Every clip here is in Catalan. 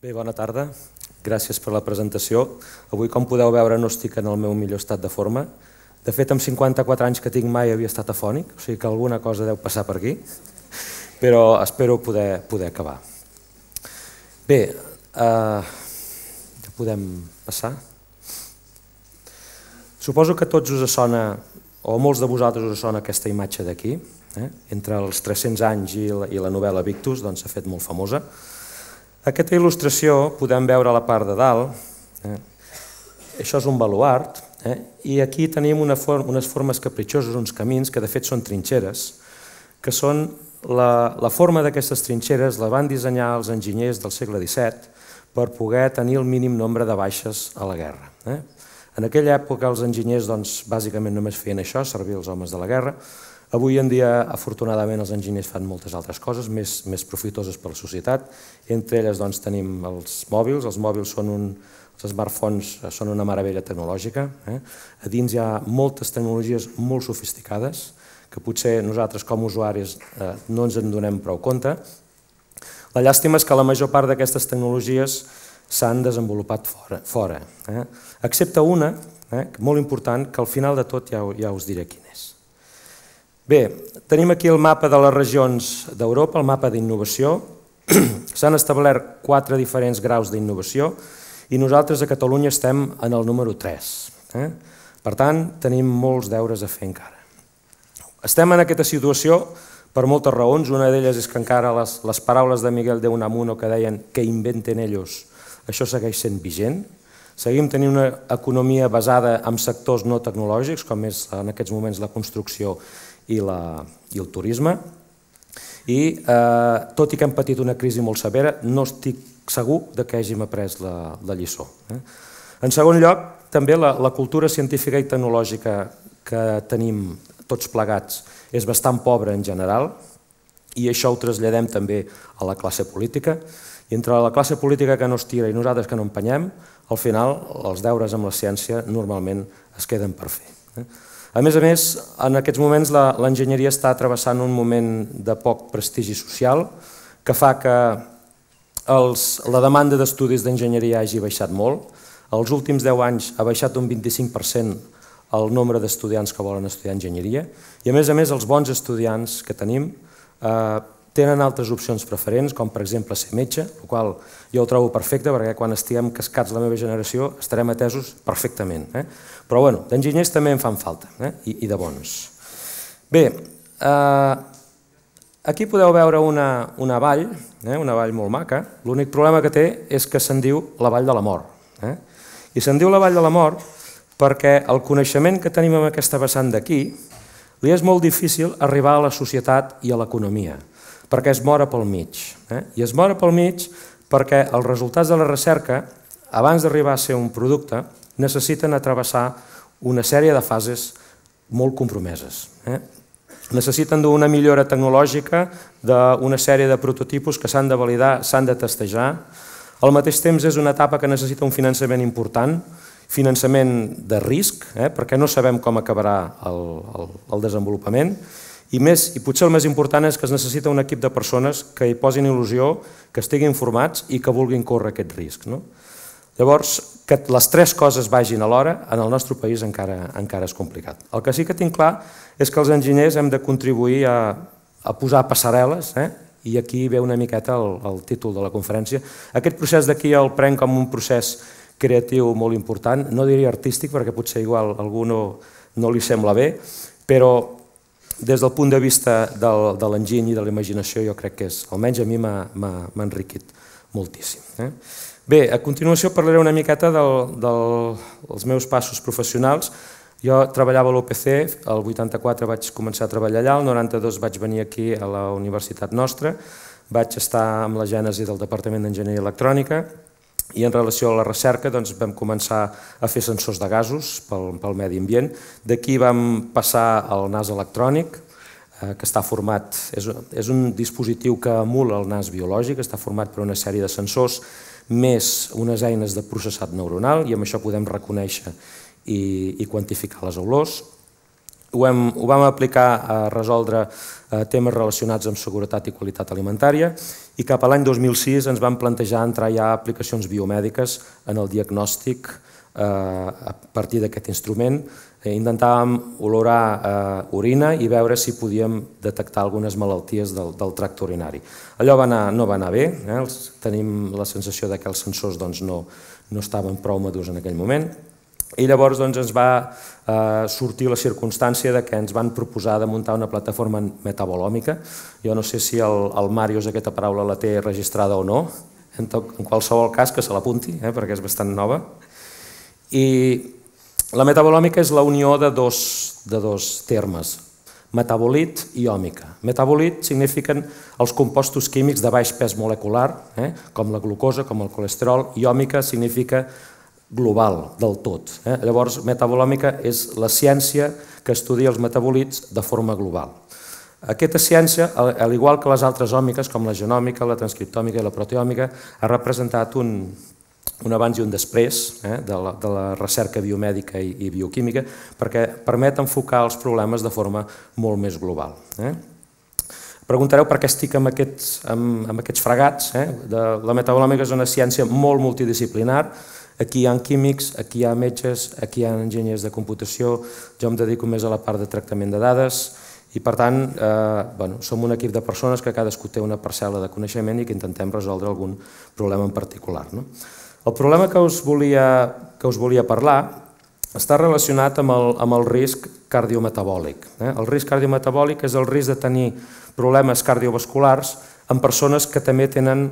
Bé, bona tarda. Gràcies per la presentació. Avui, com podeu veure, no estic en el meu millor estat de forma. De fet, amb 54 anys que tinc mai havia estat afònic, o sigui que alguna cosa deu passar per aquí, però espero poder, poder acabar. Bé, eh, ja podem passar. Suposo que a tots us sona, o molts de vosaltres us sona aquesta imatge d'aquí. Eh? Entre els 300 anys i la, i la novel·la Victus doncs, s'ha fet molt famosa. Aquesta il·lustració podem veure la part de dalt. Eh? Això és un baluart. Eh? I aquí tenim una forma, unes formes capritxoses, uns camins que de fet són trinxeres, que són la, la forma d'aquestes trinxeres la van dissenyar els enginyers del segle XVII per poder tenir el mínim nombre de baixes a la guerra. Eh? En aquella època els enginyers doncs, bàsicament només feien això, servir els homes de la guerra, Avui en dia, afortunadament, els enginyers fan moltes altres coses més, més profitoses per a la societat. Entre elles doncs, tenim els mòbils. Els mòbils són un, els smartphones eh, són una meravella tecnològica. Eh? A dins hi ha moltes tecnologies molt sofisticades que potser nosaltres com a usuaris eh, no ens en donem prou compte. La llàstima és que la major part d'aquestes tecnologies s'han desenvolupat fora. fora eh? Excepte una, eh, molt important, que al final de tot ja, ja us diré quina Bé, tenim aquí el mapa de les regions d'Europa, el mapa d'innovació. S'han establert quatre diferents graus d'innovació i nosaltres a Catalunya estem en el número 3. Eh? Per tant, tenim molts deures a fer encara. Estem en aquesta situació per moltes raons. Una d'elles és que encara les, les paraules de Miguel de Unamuno que deien que inventen ells, això segueix sent vigent. Seguim tenint una economia basada en sectors no tecnològics, com és en aquests moments la construcció i, la, i el turisme. I eh, tot i que hem patit una crisi molt severa, no estic segur de que hàgim après la, la lliçó. Eh? En segon lloc, també la, la cultura científica i tecnològica que tenim tots plegats és bastant pobra en general i això ho traslladem també a la classe política. I entre la classe política que no es tira i nosaltres que no empenyem, al final els deures amb la ciència normalment es queden per fer. Eh? A més a més, en aquests moments l'enginyeria està travessant un moment de poc prestigi social que fa que els, la demanda d'estudis d'enginyeria hagi baixat molt. Els últims 10 anys ha baixat un 25% el nombre d'estudiants que volen estudiar enginyeria i a més a més els bons estudiants que tenim eh, Tenen altres opcions preferents, com per exemple ser metge, el qual jo ho trobo perfecte perquè quan estiguem cascats la meva generació estarem atesos perfectament. Eh? Però bueno, d'enginyers també en fan falta, eh? I, i de bons. Bé, eh, aquí podeu veure una, una vall, eh? una vall molt maca. L'únic problema que té és que se'n diu la vall de la mort. Eh? I se'n diu la vall de la mort perquè el coneixement que tenim en aquesta vessant d'aquí li és molt difícil arribar a la societat i a l'economia perquè es mora pel mig. Eh? I es mora pel mig perquè els resultats de la recerca, abans d'arribar a ser un producte, necessiten atrevessar una sèrie de fases molt compromeses. Eh? Necessiten d'una millora tecnològica, d'una sèrie de prototipos que s'han de validar, s'han de testejar. Al mateix temps és una etapa que necessita un finançament important, finançament de risc, eh? perquè no sabem com acabarà el, el, el desenvolupament, i, més, I potser el més important és que es necessita un equip de persones que hi posin il·lusió, que estiguin informats i que vulguin córrer aquest risc. No? Llavors, que les tres coses vagin alhora, en el nostre país encara, encara és complicat. El que sí que tinc clar és que els enginyers hem de contribuir a, a posar passarel·les, eh? i aquí ve una miqueta el, el títol de la conferència. Aquest procés d'aquí el prenc com un procés creatiu molt important, no diria artístic perquè potser igual a algú no, no li sembla bé, però des del punt de vista del, de l'enginy i de la imaginació, jo crec que és, almenys a mi m'ha enriquit moltíssim. Eh? Bé, a continuació parlaré una miqueta del, del, dels meus passos professionals. Jo treballava a l'OPC, el 84 vaig començar a treballar allà, el 92 vaig venir aquí a la universitat nostra, vaig estar amb la gènesi del Departament d'Enginyeria Electrònica, i en relació a la recerca doncs, vam començar a fer sensors de gasos pel, pel medi ambient. D'aquí vam passar al nas electrònic, eh, que està format, és, és un dispositiu que emula el nas biològic, està format per una sèrie de sensors més unes eines de processat neuronal i amb això podem reconèixer i, i quantificar les olors. Ho, hem, ho vam aplicar a resoldre eh, temes relacionats amb seguretat i qualitat alimentària i cap a l'any 2006 ens vam plantejar entrar ja a aplicacions biomèdiques en el diagnòstic eh, a partir d'aquest instrument. Eh, intentàvem olorar eh, orina i veure si podíem detectar algunes malalties del, del tracte urinari. Allò va anar, no va anar bé, eh? tenim la sensació de que els sensors doncs, no, no estaven prou madurs en aquell moment, i llavors doncs, ens va eh, sortir la circumstància de que ens van proposar de muntar una plataforma metabolòmica. Jo no sé si el, el Màrius aquesta paraula la té registrada o no, en, tot, en qualsevol cas que se l'apunti, eh, perquè és bastant nova. I la metabolòmica és la unió de dos, de dos termes, metabolit i òmica. Metabolit signifiquen els compostos químics de baix pes molecular, eh, com la glucosa, com el colesterol, i òmica significa global del tot. Eh? Llavors, metabolòmica és la ciència que estudia els metabolits de forma global. Aquesta ciència, al igual que les altres òmiques, com la genòmica, la transcriptòmica i la proteòmica, ha representat un, un abans i un després eh, de, la, de la recerca biomèdica i, i bioquímica, perquè permet enfocar els problemes de forma molt més global. Eh? Preguntareu per què estic amb aquests, amb, amb aquests fregats. Eh? De, la metabolòmica és una ciència molt multidisciplinar, Aquí hi ha químics, aquí hi ha metges, aquí hi ha enginyers de computació, jo em dedico més a la part de tractament de dades, i per tant, eh, bueno, som un equip de persones que cadascú té una parcel·la de coneixement i que intentem resoldre algun problema en particular. No? El problema que us volia, que us volia parlar està relacionat amb el, amb el risc cardiometabòlic. Eh? El risc cardiometabòlic és el risc de tenir problemes cardiovasculars en persones que també tenen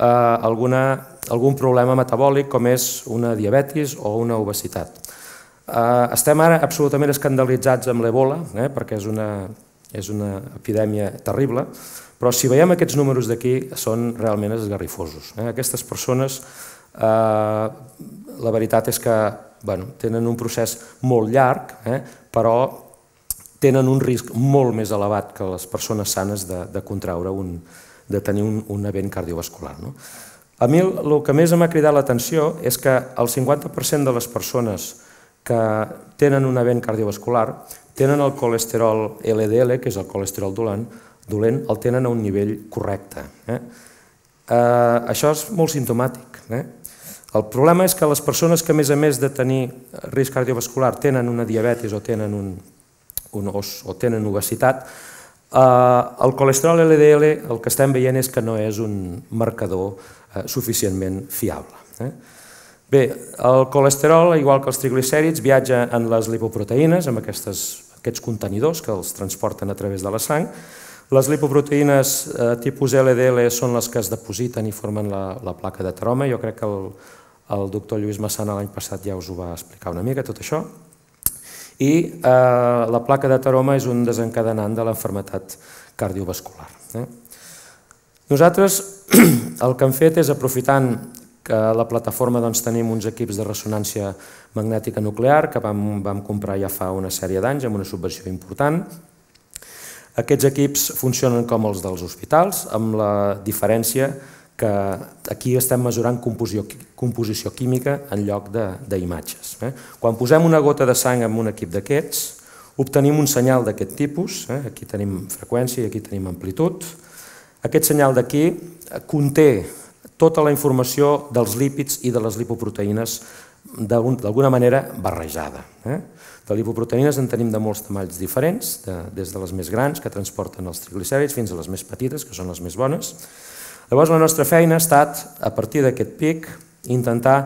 eh, alguna, algun problema metabòlic com és una diabetis o una obesitat. Eh, estem ara absolutament escandalitzats amb l'Ebola, eh, perquè és una, és una epidèmia terrible, però si veiem aquests números d'aquí són realment esgarrifosos. Eh? Aquestes persones, eh, la veritat és que bueno, tenen un procés molt llarg, eh? però tenen un risc molt més elevat que les persones sanes de, de contraure un, de tenir un, un event cardiovascular. No? A mi el, que més m'ha cridat l'atenció és que el 50% de les persones que tenen un event cardiovascular tenen el colesterol LDL, que és el colesterol dolent, dolent el tenen a un nivell correcte. Eh? Eh, això és molt sintomàtic. Eh? El problema és que les persones que, a més a més de tenir risc cardiovascular, tenen una diabetis o tenen, un, un, os, o tenen obesitat, Eh, el colesterol LDL el que estem veient és que no és un marcador eh, suficientment fiable. Eh? Bé, el colesterol, igual que els triglicèrids, viatja en les lipoproteïnes, en aquestes, aquests contenidors que els transporten a través de la sang. Les lipoproteïnes tipus LDL són les que es depositen i formen la, la placa de teroma. Jo crec que el, el doctor Lluís Massana l'any passat ja us ho va explicar una mica, tot això i eh, la placa de taroma és un desencadenant de l'enfermetat cardiovascular. Eh? Nosaltres el que hem fet és, aprofitant que a la plataforma doncs, tenim uns equips de ressonància magnètica nuclear que vam, vam comprar ja fa una sèrie d'anys amb una subvenció important, aquests equips funcionen com els dels hospitals, amb la diferència que que aquí estem mesurant composició, composició química en lloc d'imatges. Eh? Quan posem una gota de sang en un equip d'aquests, obtenim un senyal d'aquest tipus, eh? aquí tenim freqüència i aquí tenim amplitud. Aquest senyal d'aquí conté tota la informació dels lípids i de les lipoproteïnes d'alguna manera barrejada. Eh? De lipoproteïnes en tenim de molts tamalls diferents, de, des de les més grans, que transporten els triglicèrids, fins a les més petites, que són les més bones, Llavors la nostra feina ha estat, a partir d'aquest pic, intentar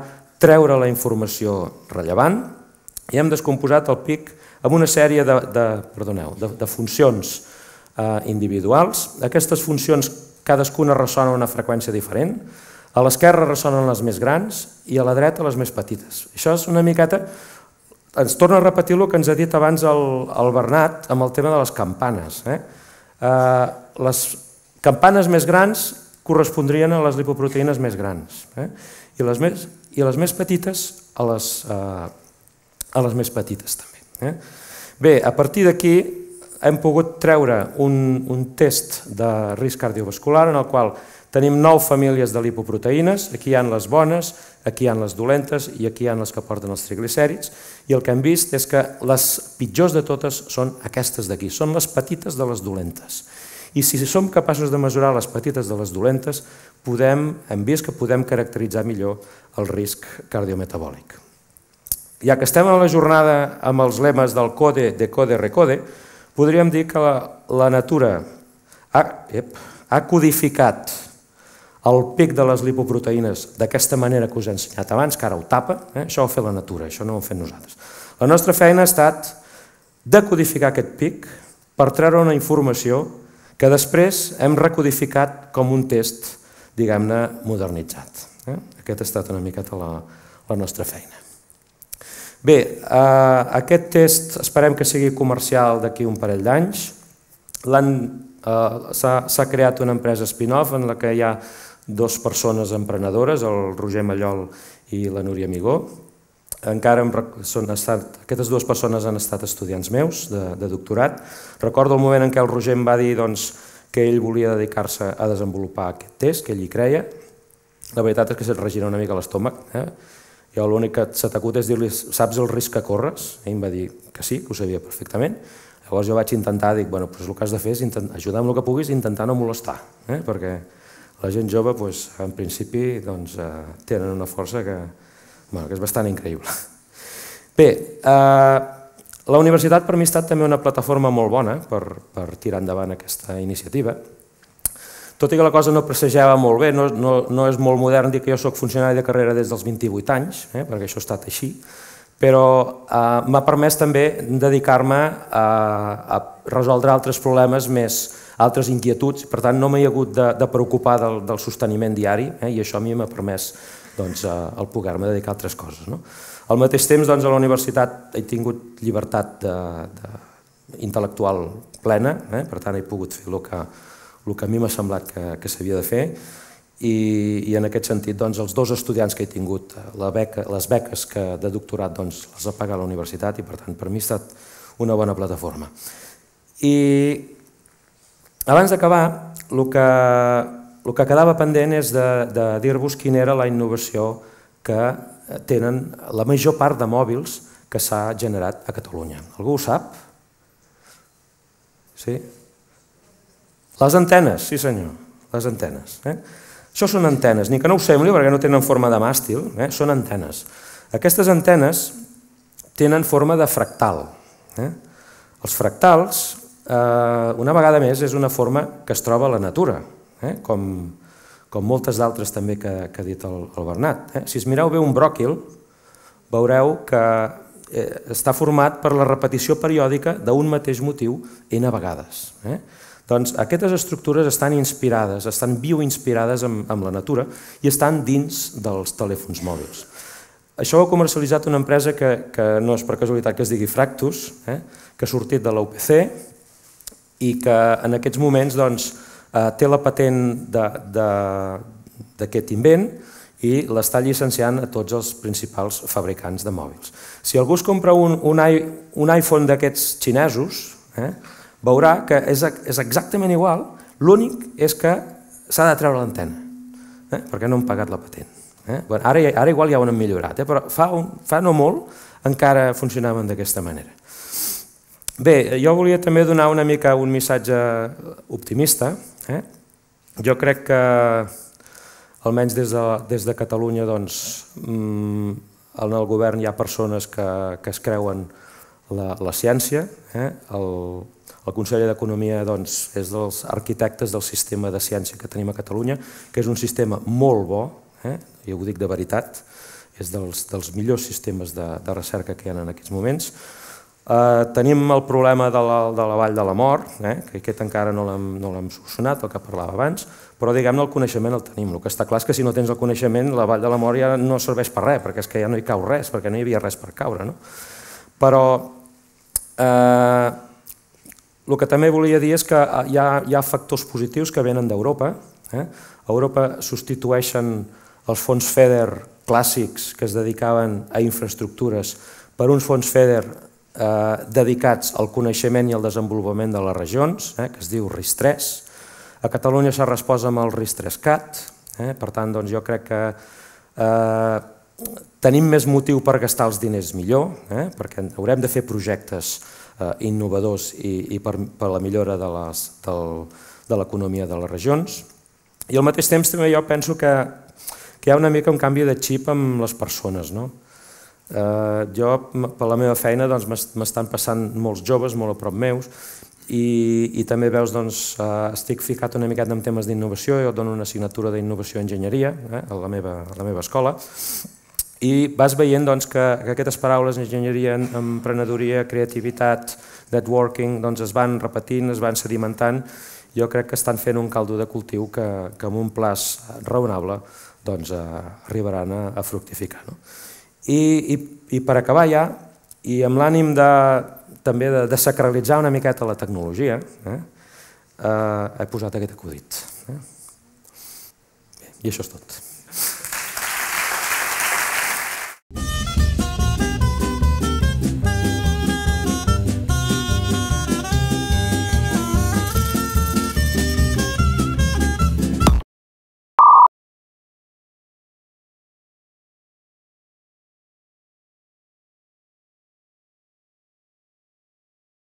treure la informació rellevant i hem descomposat el pic amb una sèrie de, de, perdoneu, de, de funcions eh, individuals. Aquestes funcions cadascuna ressona a una freqüència diferent. A l'esquerra ressonen les més grans i a la dreta les més petites. Això és una miqueta... Ens torna a repetir el que ens ha dit abans el, el Bernat amb el tema de les campanes. Eh? Eh, les campanes més grans correspondrien a les lipoproteïnes més grans. Eh? I, les més, I les més petites a les, eh, a les més petites també. Eh? Bé, a partir d'aquí hem pogut treure un, un test de risc cardiovascular en el qual tenim nou famílies de lipoproteïnes, aquí hi ha les bones, aquí hi ha les dolentes i aquí hi ha les que porten els triglicèrids, i el que hem vist és que les pitjors de totes són aquestes d'aquí, són les petites de les dolentes. I si som capaços de mesurar les petites de les dolentes, podem, hem vist que podem caracteritzar millor el risc cardiometabòlic. Ja que estem a la jornada amb els lemes del code, de code, recode, podríem dir que la, la natura ha, ep, ha codificat el pic de les lipoproteïnes d'aquesta manera que us he ensenyat abans, que ara ho tapa, eh? això ho ha fet la natura, això no ho hem fet nosaltres. La nostra feina ha estat decodificar aquest pic per treure una informació que després hem recodificat com un test, diguem-ne, modernitzat. Eh? Aquest ha estat una miqueta la, la nostra feina. Bé, eh, aquest test esperem que sigui comercial d'aquí un parell d'anys. Eh, S'ha creat una empresa spin-off en la que hi ha dues persones emprenedores, el Roger Mallol i la Núria Migó, encara em, són estat, aquestes dues persones han estat estudiants meus de, de doctorat. Recordo el moment en què el Roger em va dir doncs, que ell volia dedicar-se a desenvolupar aquest test, que ell hi creia. La veritat és que se't regira una mica l'estómac. Eh? Jo l'únic que se t'acut és dir-li, saps el risc que corres? Ell em va dir que sí, que ho sabia perfectament. Llavors jo vaig intentar, dic, bueno, doncs el que has de fer és ajudar amb el que puguis i intentar no molestar, eh? perquè la gent jove, doncs, en principi, doncs, eh, tenen una força que, bueno, que és bastant increïble. Bé, eh, la universitat per mi ha estat també una plataforma molt bona per, per tirar endavant aquesta iniciativa. Tot i que la cosa no presageva molt bé, no, no, no és molt modern dir que jo sóc funcionari de carrera des dels 28 anys, eh, perquè això ha estat així, però eh, m'ha permès també dedicar-me a, eh, a resoldre altres problemes més, altres inquietuds, per tant no m'he hagut de, de preocupar del, del sosteniment diari eh, i això a mi m'ha permès doncs, eh, el poder-me dedicar a altres coses. No? Al mateix temps, doncs, a la universitat he tingut llibertat de, de intel·lectual plena, eh? per tant he pogut fer el que, el que a mi m'ha semblat que, que s'havia de fer, i, i en aquest sentit doncs, els dos estudiants que he tingut, eh, la beca, les beques que de doctorat doncs, les ha pagat la universitat i per tant per mi ha estat una bona plataforma. I abans d'acabar, el que el que quedava pendent és de, de dir-vos quina era la innovació que tenen la major part de mòbils que s'ha generat a Catalunya. Algú ho sap? Sí? Les antenes, sí senyor, les antenes. Eh? Això són antenes, ni que no ho sembli perquè no tenen forma de màstil, eh? són antenes. Aquestes antenes tenen forma de fractal. Eh? Els fractals, eh, una vegada més, és una forma que es troba a la natura eh? com, com moltes d'altres també que, que ha dit el, el Bernat. Eh? Si es mireu bé un bròquil, veureu que eh, està format per la repetició periòdica d'un mateix motiu n vegades. Eh? Doncs aquestes estructures estan inspirades, estan bioinspirades amb, amb la natura i estan dins dels telèfons mòbils. Això ho ha comercialitzat una empresa que, que no és per casualitat que es digui Fractus, eh? que ha sortit de la UPC i que en aquests moments doncs, Eh, té la patent d'aquest invent i l'està llicenciant a tots els principals fabricants de mòbils. Si algú es compra un, un, un iPhone d'aquests xinesos, eh, veurà que és, és exactament igual, l'únic és que s'ha de treure l'antena, eh, perquè no han pagat la patent. Eh? Bueno, ara, ara igual ja ho han millorat, eh, però fa, un, fa no molt encara funcionaven d'aquesta manera. Bé, jo volia també donar una mica un missatge optimista, Eh? Jo crec que, almenys des de, des de Catalunya, doncs, mm, en el govern hi ha persones que, que es creuen la, la ciència. Eh? El, el conseller d'Economia doncs, és dels arquitectes del sistema de ciència que tenim a Catalunya, que és un sistema molt bo, eh? jo ho dic de veritat, és dels, dels millors sistemes de, de recerca que hi ha en aquests moments, Eh, tenim el problema de la, de la vall de la mort, eh, que aquest encara no l'hem no solucionat, el que parlava abans, però diguem-ne el coneixement el tenim. El que està clar és que si no tens el coneixement, la vall de la mort ja no serveix per res, perquè és que ja no hi cau res, perquè no hi havia res per caure. No? Però eh, el que també volia dir és que hi ha, hi ha factors positius que venen d'Europa. Eh? A Europa substitueixen els fons FEDER clàssics que es dedicaven a infraestructures per uns fons FEDER eh, dedicats al coneixement i al desenvolupament de les regions, eh, que es diu RIS3. A Catalunya s'ha respost amb el RIS3CAT, eh, per tant, doncs, jo crec que eh, tenim més motiu per gastar els diners millor, eh, perquè haurem de fer projectes eh, innovadors i, i per, per la millora de les, del, de l'economia de les regions. I al mateix temps també jo penso que, que hi ha una mica un canvi de xip amb les persones. No? Eh, jo, per la meva feina, doncs, m'estan passant molts joves, molt a prop meus, i, i també veus, doncs, eh, estic ficat una miqueta en temes d'innovació, jo dono una assignatura d'innovació i enginyeria eh, a, la meva, a la meva escola, i vas veient doncs, que, que aquestes paraules, enginyeria, emprenedoria, creativitat, networking, doncs, es van repetint, es van sedimentant, jo crec que estan fent un caldo de cultiu que, que amb un plaç raonable doncs, eh, arribaran a, a fructificar. No? I, i, i per acabar ja, i amb l'ànim de, també de, de sacralitzar una miqueta la tecnologia, eh, eh, he posat aquest acudit. Eh? Bé, I això és tot.